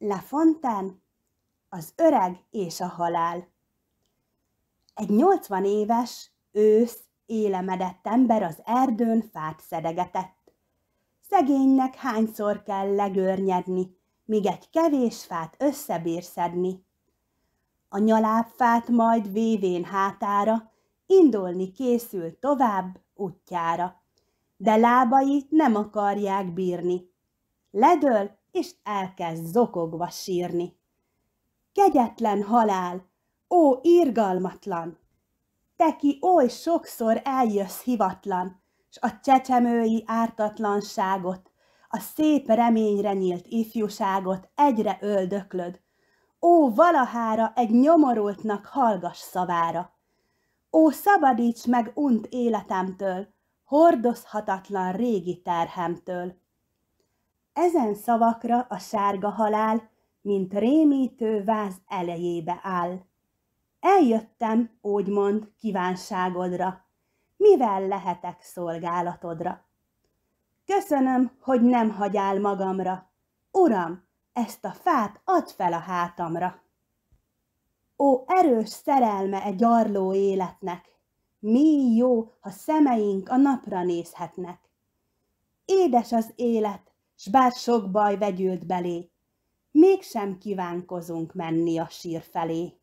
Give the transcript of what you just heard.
La Fontaine, az öreg és a halál. Egy 80 éves, ősz, élemedett ember az erdőn fát szedegetett. Szegénynek hányszor kell legörnyedni, míg egy kevés fát összebír szedni. A nyalábfát majd vévén hátára, indulni készül tovább útjára, de lábait nem akarják bírni. Ledől és elkezd zokogva sírni. Kegyetlen halál! Ó, írgalmatlan! Te ki oly sokszor eljössz hivatlan, s a csecsemői ártatlanságot, a szép reményre nyílt ifjúságot egyre öldöklöd. Ó, valahára egy nyomorultnak hallgas szavára! Ó, szabadíts meg unt életemtől, hordozhatatlan régi terhemtől! Ezen szavakra a sárga halál, mint rémítő váz elejébe áll. Eljöttem, úgy mond, kívánságodra, mivel lehetek szolgálatodra. Köszönöm, hogy nem hagyál magamra. Uram, ezt a fát add fel a hátamra. Ó, erős szerelme egy arló életnek! Mi jó, ha szemeink a napra nézhetnek. Édes az élet, s bár sok baj vegyült belé, mégsem kívánkozunk menni a sír felé.